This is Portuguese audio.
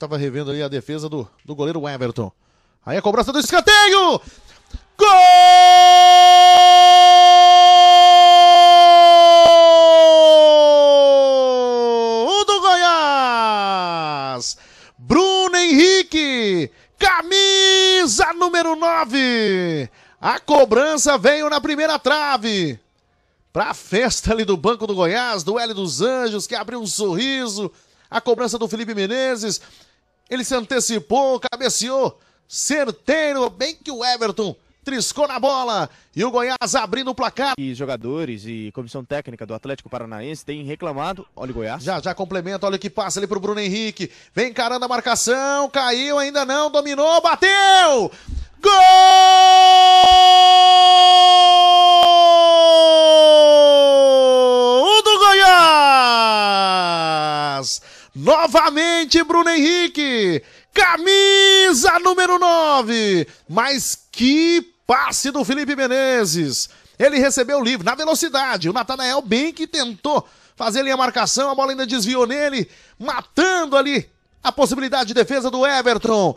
Tava revendo ali a defesa do, do goleiro Everton. Aí a cobrança do escanteio! Gol! do Goiás! Bruno Henrique! Camisa número 9! A cobrança veio na primeira trave. Pra festa ali do Banco do Goiás, do L dos Anjos, que abriu um sorriso. A cobrança do Felipe Menezes. Ele se antecipou, cabeceou. Certeiro, bem que o Everton triscou na bola. E o Goiás abrindo o placar. E jogadores e comissão técnica do Atlético Paranaense têm reclamado. Olha o Goiás. Já, já complementa. Olha o que passa ali pro Bruno Henrique. Vem encarando a marcação. Caiu, ainda não. Dominou, bateu! Novamente, Bruno Henrique. Camisa número 9. Mas que passe do Felipe Menezes. Ele recebeu livre na velocidade. O Natanael bem que tentou fazer ali a marcação. A bola ainda desviou nele, matando ali a possibilidade de defesa do Everton.